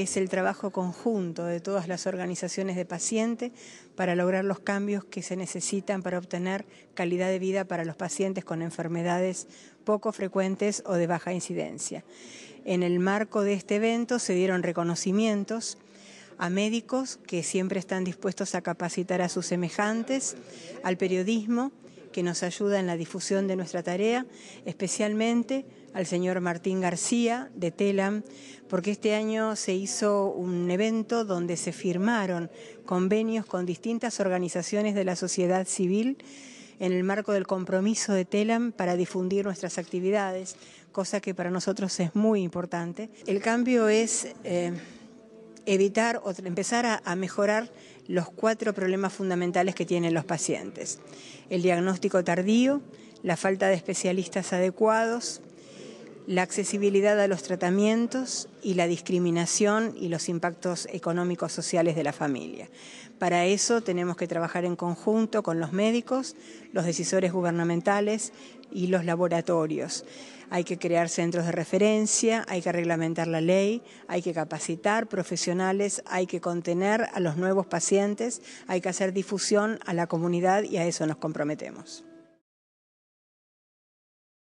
Es el trabajo conjunto de todas las organizaciones de pacientes para lograr los cambios que se necesitan para obtener calidad de vida para los pacientes con enfermedades poco frecuentes o de baja incidencia. En el marco de este evento se dieron reconocimientos a médicos que siempre están dispuestos a capacitar a sus semejantes, al periodismo que nos ayuda en la difusión de nuestra tarea, especialmente al señor Martín García de Telam, porque este año se hizo un evento donde se firmaron convenios con distintas organizaciones de la sociedad civil en el marco del compromiso de Telam para difundir nuestras actividades, cosa que para nosotros es muy importante. El cambio es eh, evitar o empezar a mejorar los cuatro problemas fundamentales que tienen los pacientes. El diagnóstico tardío, la falta de especialistas adecuados, la accesibilidad a los tratamientos y la discriminación y los impactos económicos sociales de la familia. Para eso tenemos que trabajar en conjunto con los médicos, los decisores gubernamentales, y los laboratorios. Hay que crear centros de referencia, hay que reglamentar la ley, hay que capacitar profesionales, hay que contener a los nuevos pacientes, hay que hacer difusión a la comunidad y a eso nos comprometemos.